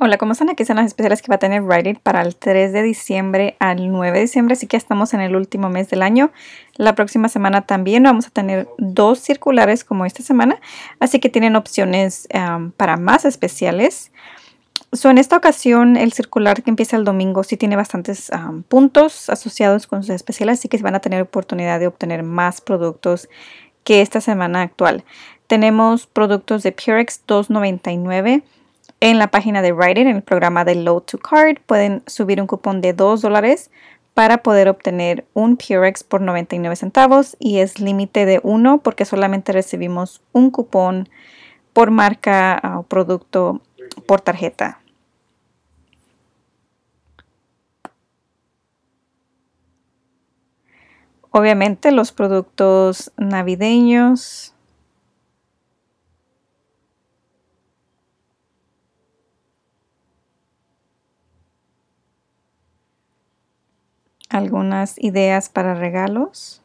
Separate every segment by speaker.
Speaker 1: Hola, ¿cómo están? Aquí están las especiales que va a tener Rite para el 3 de diciembre al 9 de diciembre, así que estamos en el último mes del año. La próxima semana también vamos a tener dos circulares como esta semana, así que tienen opciones um, para más especiales. So, en esta ocasión, el circular que empieza el domingo sí tiene bastantes um, puntos asociados con sus especiales, así que van a tener oportunidad de obtener más productos que esta semana actual. Tenemos productos de Purex 299 en la página de Writer, en el programa de Load to Card, pueden subir un cupón de 2 dólares para poder obtener un Purex por 99 centavos y es límite de 1 porque solamente recibimos un cupón por marca ah, o producto por tarjeta. Obviamente los productos navideños, algunas ideas para regalos.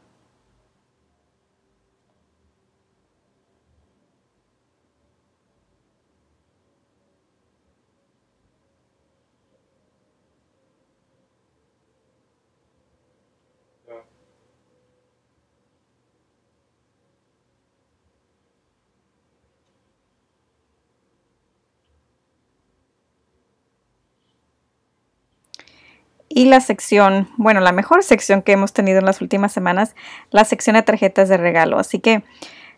Speaker 1: y la sección, bueno, la mejor sección que hemos tenido en las últimas semanas, la sección de tarjetas de regalo. Así que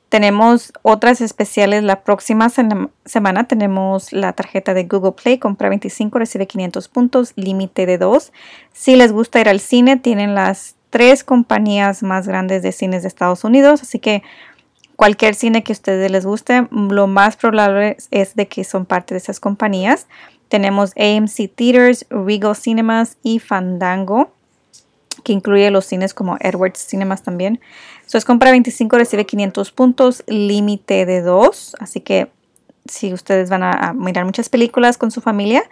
Speaker 1: tenemos otras especiales la próxima semana. Tenemos la tarjeta de Google Play, compra 25, recibe 500 puntos, límite de 2. Si les gusta ir al cine, tienen las tres compañías más grandes de cines de Estados Unidos, así que cualquier cine que a ustedes les guste, lo más probable es de que son parte de esas compañías. Tenemos AMC Theaters, Regal Cinemas y Fandango, que incluye los cines como Edwards Cinemas también. Si compra 25, recibe 500 puntos, límite de 2. Así que si ustedes van a, mirar muchas películas con su familia,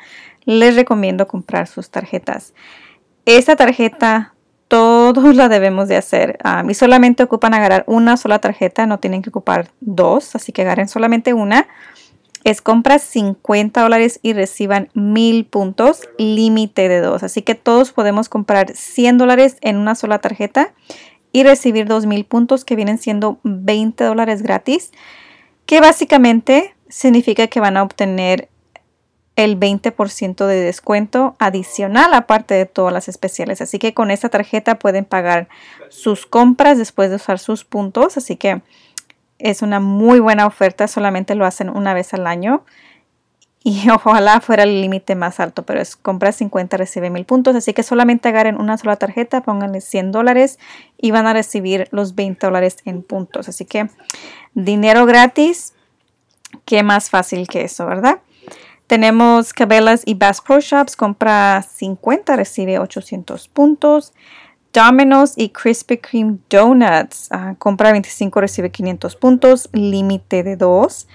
Speaker 1: les recomiendo comprar sus tarjetas. Esta tarjeta todos la debemos de hacer. A y solamente ocupan agarrar una sola tarjeta, no tienen que ocupar dos, así que agarren solamente una. Es compra 50 dólares y reciban 1000 puntos, límite de dos. Así que todos podemos comprar 100 dólares en una sola tarjeta y recibir 2000 puntos que vienen siendo 20 dólares gratis, que básicamente significa que van a obtener el 20% de descuento adicional aparte de todas las especiales. Así que con esta tarjeta pueden pagar sus compras después de usar sus puntos. Así que es una muy buena oferta. Solamente lo hacen una vez al año. Y ojalá fuera el límite más alto, pero es compra 50, recibe mil puntos. Así que solamente agarren una sola tarjeta, pónganle 100 dólares y van a recibir los 20 dólares en puntos. Así que dinero gratis, qué más fácil que eso, ¿verdad? Tenemos Cabela's y Bass Pro Shops, compra 50, recibe 800 puntos. Domino's y Krispy Kreme Donuts, ah, compra 25, recibe 500 puntos, límite de 2.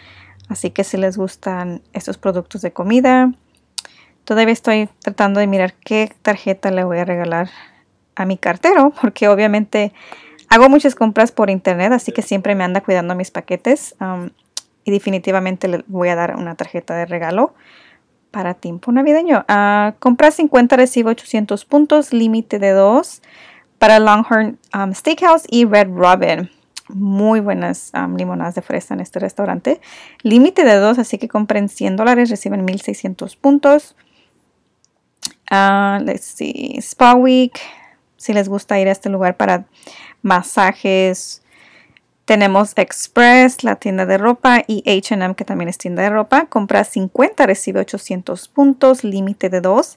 Speaker 1: Así que si les gustan estos productos de comida, todavía estoy tratando de mirar qué tarjeta le voy a regalar a mi cartero, porque obviamente hago muchas compras por internet, así que siempre me anda cuidando mis paquetes. Um, y definitivamente le voy a dar una tarjeta de regalo para tiempo navideño. Comprar ah, compra 50, recibe 800 puntos, límite de 2 para Longhorn um, Steakhouse y Red Robin. Muy buenas um, limonadas de fresa en este restaurante. Límite de 2, así que compren 100 dólares, reciben 1600 puntos. Ah, let's see, Spa Week. Si les gusta ir a este lugar para masajes, tenemos Express, la tienda de ropa, y HM, que también es tienda de ropa. Compra 50, recibe 800 puntos, límite de 2.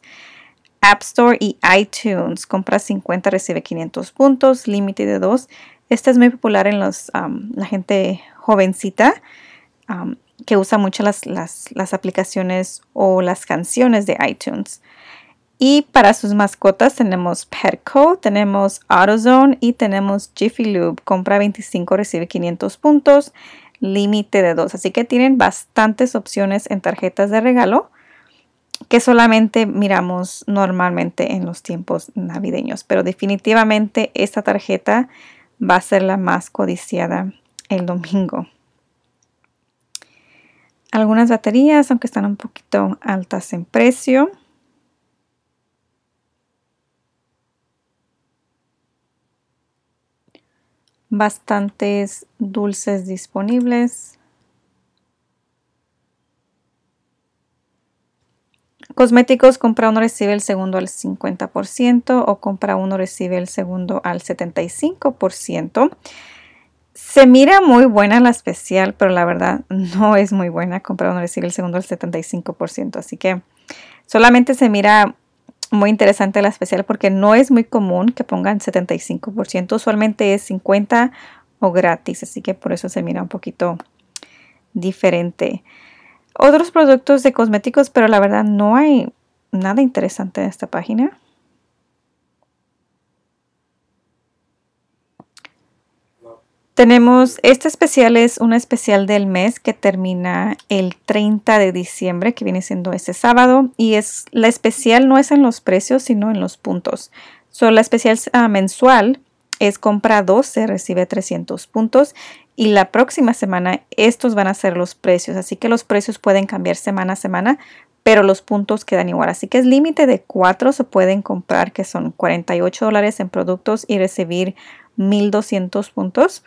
Speaker 1: App Store y iTunes. Compra 50, recibe 500 puntos, límite de 2. Esta es muy popular en la gente jovencita que usa mucho las aplicaciones o las canciones de iTunes. Y para sus mascotas tenemos Petco, tenemos AutoZone y tenemos Jiffy Loop. Compra 25, recibe 500 puntos, límite de 2. Así que tienen bastantes opciones en tarjetas de regalo que solamente miramos normalmente en los tiempos navideños. Pero definitivamente esta tarjeta va a ser la más codiciada el domingo. Algunas baterías, aunque están un poquito altas en precio. bastantes dulces disponibles. Cosméticos, compra uno, recibe el segundo al 50% o compra uno, recibe el segundo al 75%. Se mira muy buena la especial, pero la verdad no es muy buena. Compra uno, recibe el segundo al 75%. Así que solamente se mira muy interesante la especial porque no es muy común que pongan 75%, usualmente es 50 o gratis, así que por eso se mira un poquito diferente. Otros productos de cosméticos, pero la verdad no hay nada interesante en esta página. Tenemos, esta especial es una especial del mes que termina el 30 de diciembre, que viene siendo este sábado, y es la especial no es en los precios, sino en los puntos. So, la especial ah, mensual es compra 12, recibe 300 puntos y la próxima semana estos van a ser los precios, así que los precios pueden cambiar semana a semana, pero los puntos quedan igual. Así que es límite de 4, se pueden comprar que son 48 dólares en productos y recibir 1200 puntos.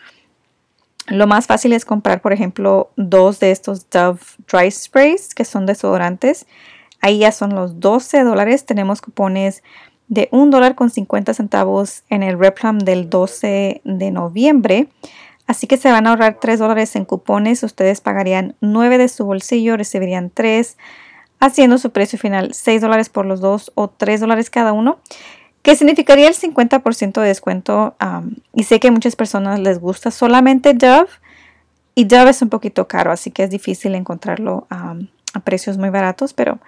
Speaker 1: Lo más fácil es comprar, por ejemplo, dos de estos Dove Dry Sprays, que son desodorantes. Ahí ya son los 12 dólares. Tenemos cupones de 1 dólar con 50 centavos en el Replam del 12 de noviembre. Así que se van a ahorrar 3 dólares en cupones. Ustedes pagarían 9 de su bolsillo, recibirían 3, haciendo su precio final 6 dólares por los dos o 3 dólares cada uno que significaría el 50% de descuento. y sé que a muchas personas les gusta solamente Dove, y Dove es un poquito caro, así que es difícil encontrarlo a precios muy baratos, pero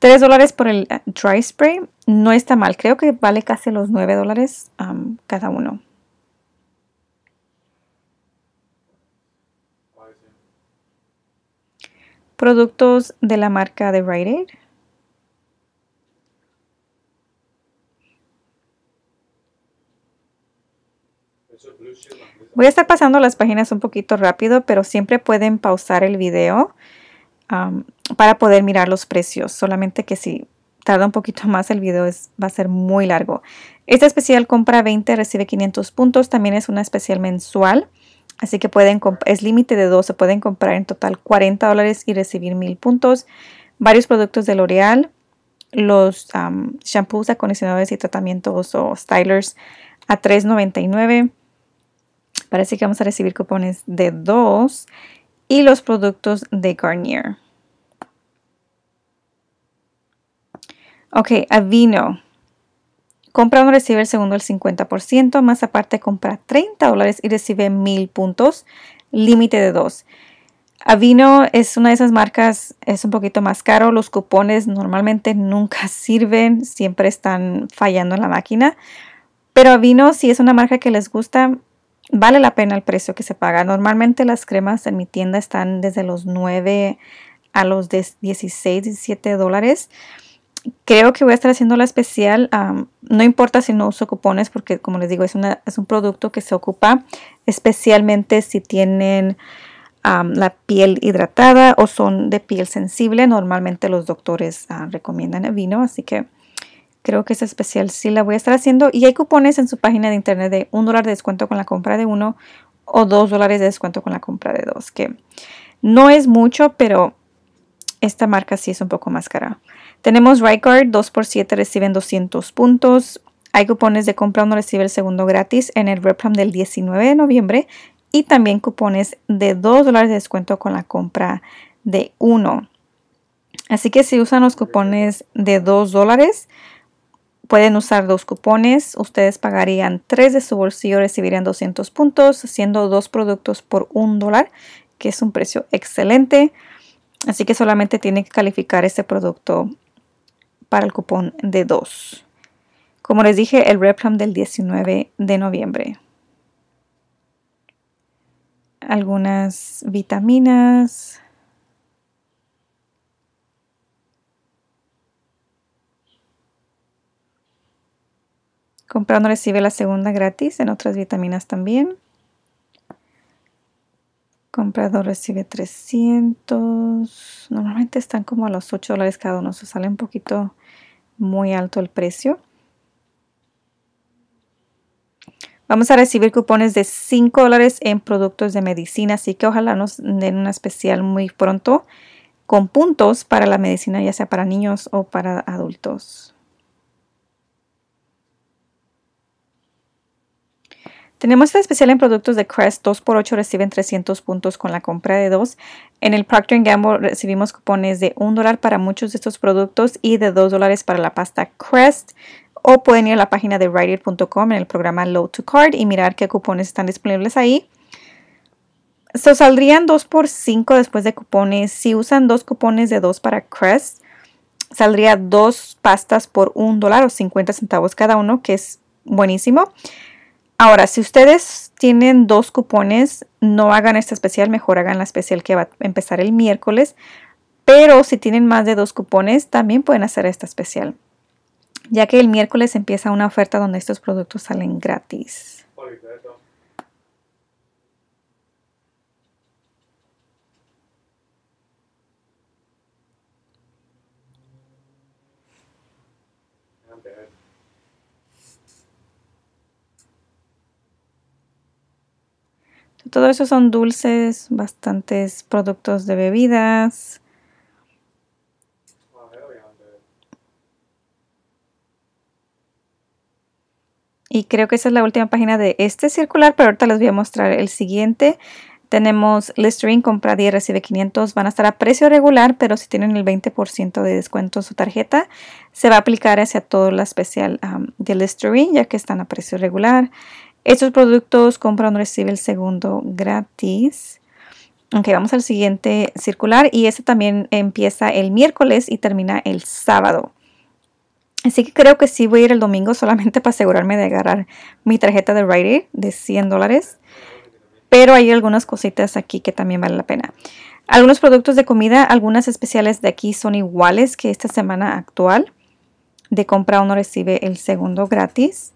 Speaker 1: 3 dólares por el eh, dry spray no está mal, creo que vale casi los 9 dólares cada uno. Productos de la marca de Rite Aid. Voy a estar pasando las páginas un poquito rápido, pero siempre pueden pausar el video um, para poder mirar los precios. Solamente que si tarda un poquito más el video va a ser muy largo. Esta especial compra 20, recibe 500 puntos. También es una especial mensual. Así que pueden es límite de 12. Pueden comprar en total 40 dólares y recibir 1000 puntos. Varios productos de L'Oreal. Los um, shampoos, acondicionadores y tratamientos o stylers a $3.99. Parece que vamos a recibir cupones de 2 y los productos de Garnier. Ok, Avino. Compra uno, recibe el segundo el 50%, más aparte compra 30 dólares y recibe 1000 puntos, límite de 2. Avino es una de esas marcas, es un poquito más caro, los cupones normalmente nunca sirven, siempre están fallando en la máquina, pero Avino si es una marca que les gusta, vale la pena el precio que se paga. Normalmente las cremas en mi tienda están desde los 9 a los 16, 17 dólares. Creo que voy a estar haciendo la especial. no importa si no uso cupones porque como les digo es, una, es un producto que se ocupa especialmente si tienen la piel hidratada o son de piel sensible. Normalmente los doctores ah, recomiendan el vino así que Creo que es especial. Sí, la voy a estar haciendo. Y hay cupones en su página de internet de un dólar de descuento con la compra de uno o dos dólares de descuento con la compra de dos. Que no es mucho, pero esta marca sí es un poco más cara. Tenemos Rycard, 2 por 7 reciben 200 puntos. Hay cupones de compra, uno recibe el segundo gratis en el Repram del 19 de noviembre. Y también cupones de 2 dólares de descuento con la compra de uno. Así que si usan los cupones de 2 dólares, Pueden usar dos cupones, ustedes pagarían tres de su bolsillo, recibirían 200 puntos, siendo dos productos por un dólar, que es un precio excelente. Así que solamente tienen que calificar este producto para el cupón de dos. Como les dije, el Replam del 19 de noviembre. Algunas vitaminas, Comprando recibe la segunda gratis en otras vitaminas también. Comprador recibe 300. Normalmente están como a los 8 dólares cada uno. Se sale un poquito muy alto el precio. Vamos a recibir cupones de 5 dólares en productos de medicina. Así que ojalá nos den una especial muy pronto con puntos para la medicina, ya sea para niños o para adultos. Tenemos este especial en productos de Crest 2x8 reciben 300 puntos con la compra de 2. En el Procter Gamble recibimos cupones de 1 dólar para muchos de estos productos y de 2 dólares para la pasta Crest. O pueden ir a la página de writer.com en el programa Load to Card y mirar qué cupones están disponibles ahí. saldrían 2 por 5 después de cupones. Si usan dos cupones de 2 para Crest, saldría dos pastas por 1 dólar o 50 centavos cada uno, que es buenísimo. Ahora, si ustedes tienen dos cupones, no hagan esta especial, mejor hagan la especial que va a empezar el miércoles. Pero si tienen más de dos cupones, también pueden hacer esta especial, ya que el miércoles empieza una oferta donde estos productos salen gratis. todo eso son dulces, bastantes productos de bebidas. Y creo que esa es la última página de este circular, pero ahorita les voy a mostrar el siguiente. Tenemos Listerine, compra 10, recibe 500. Van a estar a precio regular, pero si tienen el 20% de descuento en su tarjeta, se va a aplicar hacia todo la especial del de Listerine, ya que están a precio regular. Estos productos compra uno recibe el segundo gratis. Ok, vamos al siguiente circular y este también empieza el miércoles y termina el sábado. Así que creo que sí voy a ir el domingo solamente para asegurarme de agarrar mi tarjeta de Rite de 100 dólares. Pero hay algunas cositas aquí que también vale la pena. Algunos productos de comida, algunas especiales de aquí son iguales que esta semana actual. De compra uno recibe el segundo gratis.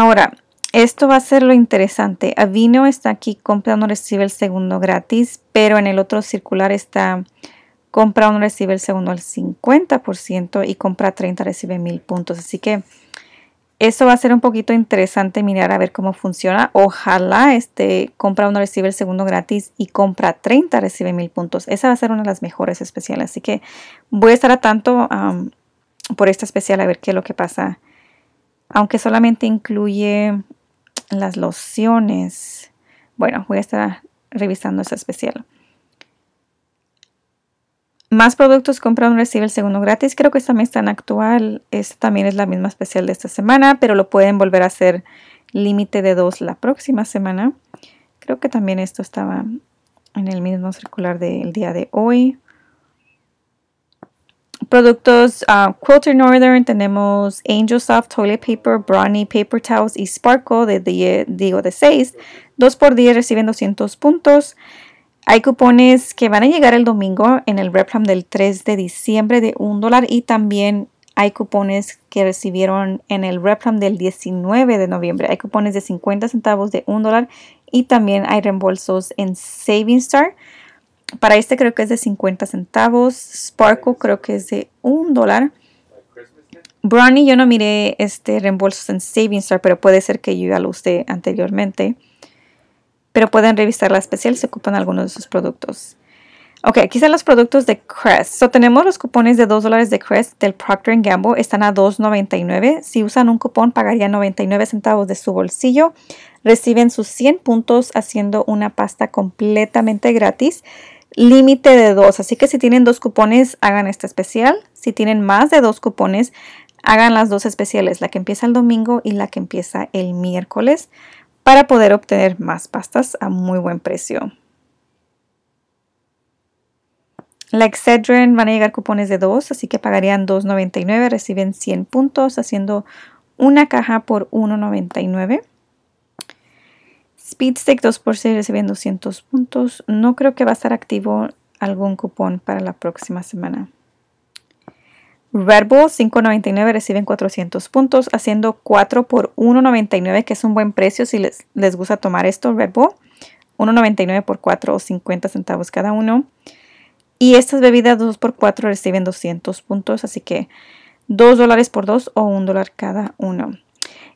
Speaker 1: Ahora, esto va a ser lo interesante. Avino está aquí, compra uno recibe el segundo gratis, pero en el otro circular está compra uno recibe el segundo al 50% y compra 30 recibe mil puntos. Así que eso va a ser un poquito interesante mirar a ver cómo funciona. Ojalá este compra uno recibe el segundo gratis y compra 30 recibe mil puntos. Esa va a ser una de las mejores especiales. Así que voy a estar a tanto por esta especial a ver qué es lo que pasa aunque solamente incluye las lociones. Bueno, voy a estar revisando ese especial. Más productos compra un recibe el segundo gratis. Creo que esta me está en actual. Esta también es la misma especial de esta semana, pero lo pueden volver a hacer límite de dos la próxima semana. Creo que también esto estaba en el mismo circular del día de hoy. Productos ah, Quilter Northern tenemos Angel Soft Toilet Paper, Brownie Paper Towels y Sparkle de Diego de 6. Dos por día reciben 200 puntos. Hay cupones que van a llegar el domingo en el replum del 3 de diciembre de 1 dólar y también hay cupones que recibieron en el Replam del 19 de noviembre. Hay cupones de 50 centavos de 1 dólar y también hay reembolsos en Saving Star. Para este creo que es de 50 centavos. Sparkle creo que es de un dólar. Brownie yo no miré este reembolsos en Savings Star, pero puede ser que yo ya lo usé anteriormente. Pero pueden revisar la especial si ocupan algunos de sus productos. Ok, aquí están los productos de Crest. So, tenemos los cupones de 2 dólares de Crest del Procter Gamble. Están a $2.99. Si usan un cupón, pagarían 99 centavos de su bolsillo. Reciben sus 100 puntos haciendo una pasta completamente gratis límite de dos. Así que si tienen dos cupones, hagan esta especial. Si tienen más de dos cupones, hagan las dos especiales, la que empieza el domingo y la que empieza el miércoles, para poder obtener más pastas a muy buen precio. La Excedrin van a llegar cupones de 2, así que pagarían $2.99, reciben 100 puntos haciendo una caja por $1.99. Speedstick 2x6 reciben 200 puntos. No creo que va a estar activo algún cupón para la próxima semana. Red Bull 5.99 reciben 400 puntos, haciendo 4 por 1.99, que es un buen precio si les, gusta tomar esto, Red Bull. 1.99 por 4 o 50 centavos cada uno. Y estas bebidas 2 por 4 reciben 200 puntos, así que 2 dólares por 2 o 1 dólar cada uno.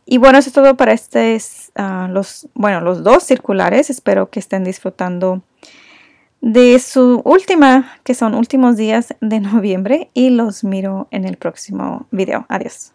Speaker 1: Y bueno, eso es todo para estos ah, los, bueno, los dos circulares. Espero que estén disfrutando de su última, que son últimos días de noviembre y los miro en el próximo video. Adiós.